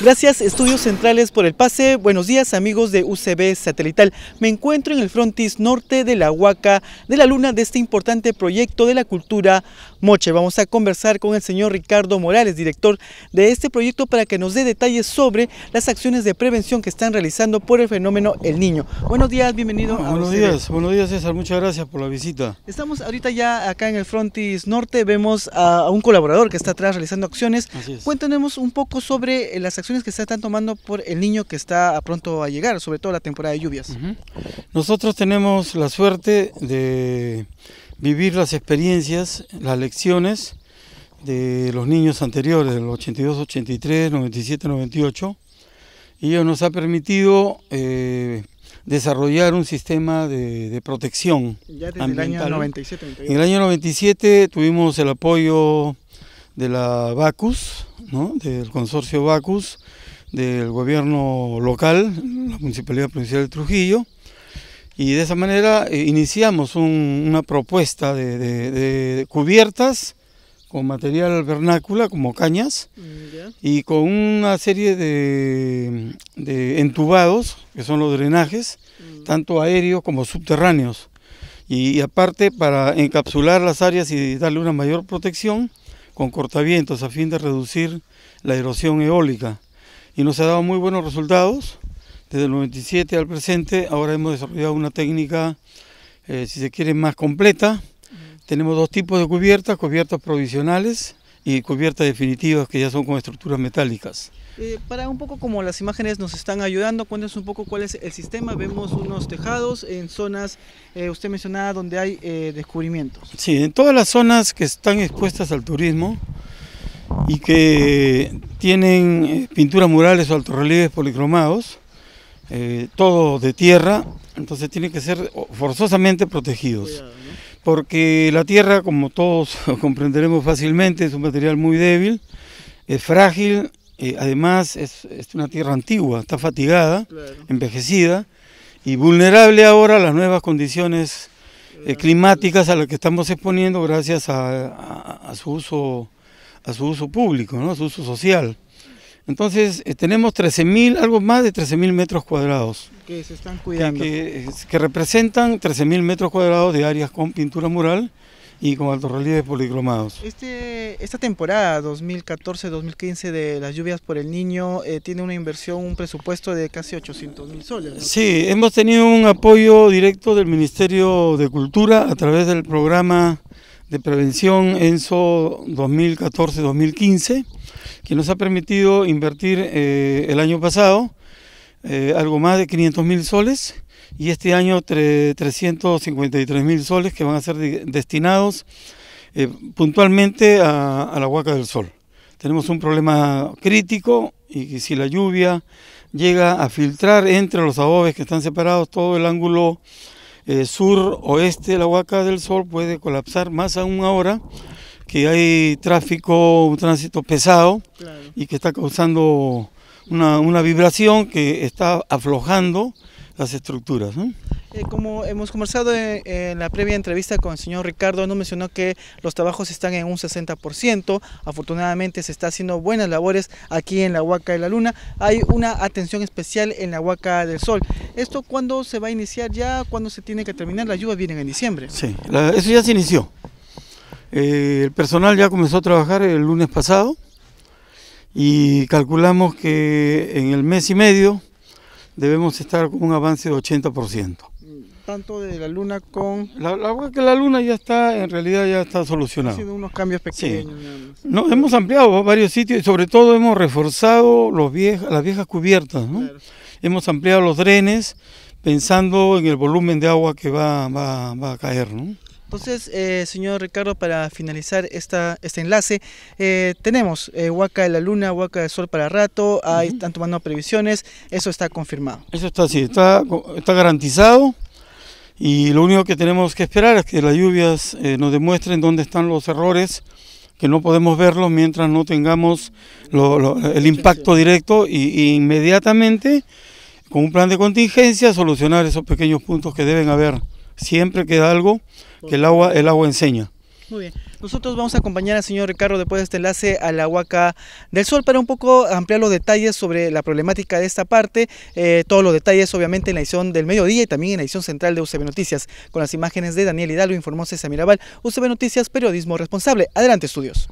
Gracias Estudios Centrales por el pase. Buenos días amigos de UCB Satelital. Me encuentro en el frontis norte de la Huaca de la Luna de este importante proyecto de la cultura Moche. Vamos a conversar con el señor Ricardo Morales, director de este proyecto, para que nos dé detalles sobre las acciones de prevención que están realizando por el fenómeno El Niño. Buenos días, bienvenido. a buenos días, buenos días César, muchas gracias por la visita. Estamos ahorita ya acá en el frontis norte, vemos a un colaborador que está atrás realizando acciones. Cuéntanos un poco sobre eh, las acciones que se están tomando por el niño que está pronto a llegar, sobre todo la temporada de lluvias? Nosotros tenemos la suerte de vivir las experiencias, las lecciones de los niños anteriores, del 82, 83, 97, 98, y ello nos ha permitido eh, desarrollar un sistema de, protección. Ya el año 97. En el año 97 tuvimos el apoyo de la Bacus, del consorcio Bacus, del gobierno local, la Municipalidad Provincial de Trujillo, y de esa manera eh, iniciamos una propuesta de, cubiertas con material vernácula como cañas y con una serie de, entubados que son los drenajes mm. tanto aéreos como subterráneos y aparte para encapsular las áreas y darle una mayor protección con cortavientos a fin de reducir la erosión eólica y nos ha dado muy buenos resultados. Desde el 97 al presente, ahora hemos desarrollado una técnica, eh, si se quiere, más completa. Tenemos dos tipos de cubiertas, cubiertas provisionales y cubiertas definitivas que ya son con estructuras metálicas. Eh, para un poco como las imágenes nos están ayudando, cuéntanos un poco cuál es el sistema. Vemos unos tejados en zonas, eh, usted mencionaba, donde hay eh, descubrimientos. Sí, en todas las zonas que están expuestas al turismo y que tienen eh, pinturas murales o altorrelieves policromados, todo de tierra, entonces tienen que ser forzosamente protegidos porque la tierra, como todos comprenderemos fácilmente, es un material muy débil, es frágil, eh, además es, una tierra antigua, está fatigada, envejecida y vulnerable ahora a las nuevas condiciones eh, climáticas a las que estamos exponiendo gracias a, su uso a su uso público, ¿no? a su uso social. Entonces eh, tenemos 13.000, algo más de 13.000 metros cuadrados. Que se están cuidando. Que, eh, representan 13.000 metros cuadrados de áreas con pintura mural y con altorrelieves policromados. Este, esta temporada 2014-2015 de las lluvias por el niño eh, tiene una inversión, un presupuesto de casi 800 mil soles. Sí, hemos tenido un apoyo directo del Ministerio de Cultura a través del programa de prevención ENSO 2014-2015 que nos ha permitido invertir eh, el año pasado eh, algo más de 500 mil soles y este año 353 mil soles que van a ser destinados eh, puntualmente a, la Huaca del Sol. Tenemos un problema crítico y si la lluvia llega a filtrar entre los aboves que están separados todo el ángulo sur-oeste de la Huaca del Sol puede colapsar más aún ahora que hay tráfico, un tránsito pesado y que está causando una, vibración que está aflojando las estructuras. Eh, como hemos conversado en, la previa entrevista con el señor Ricardo, nos mencionó que los trabajos están en un 60%, afortunadamente se está haciendo buenas labores aquí en la Huaca de la Luna, hay una atención especial en la Huaca del Sol. ¿Esto cuándo se va a iniciar ya? ¿Cuándo se tiene que terminar? Las lluvias vienen en diciembre. Sí, eso ya se inició. Eh, el personal ya comenzó a trabajar el lunes pasado y calculamos que en el mes y medio debemos estar con un avance de 80%. Tanto de la luna con... La, la que la luna ya está, en realidad ya está solucionada. Ha sido unos cambios pequeños. No, hemos ampliado varios sitios y sobre todo hemos reforzado las viejas cubiertas. ¿no? Hemos ampliado los drenes pensando en el volumen de agua que va, va a caer. ¿no? Entonces, pues eh, señor Ricardo, para finalizar esta, este enlace, eh, tenemos eh, Huaca de la Luna, Huaca del Sol para rato, ahí están tomando previsiones, eso está confirmado. Eso está así, está, está garantizado y lo único que tenemos que esperar es que las lluvias nos demuestren dónde están los errores, que no podemos verlos mientras no tengamos el impacto directo e inmediatamente, con un plan de contingencia, solucionar esos pequeños puntos que deben haber siempre queda algo que el agua, el agua enseña. Muy bien. Nosotros vamos a acompañar al señor Ricardo después de este enlace a la Huaca del Sol para un poco ampliar los detalles sobre la problemática de esta parte. Eh, todos los detalles, obviamente, en la edición del mediodía y también en la edición central de UCB Noticias. Con las imágenes de Daniel Hidalgo, informó César Mirabal. UCB Noticias, periodismo responsable. Adelante, estudios.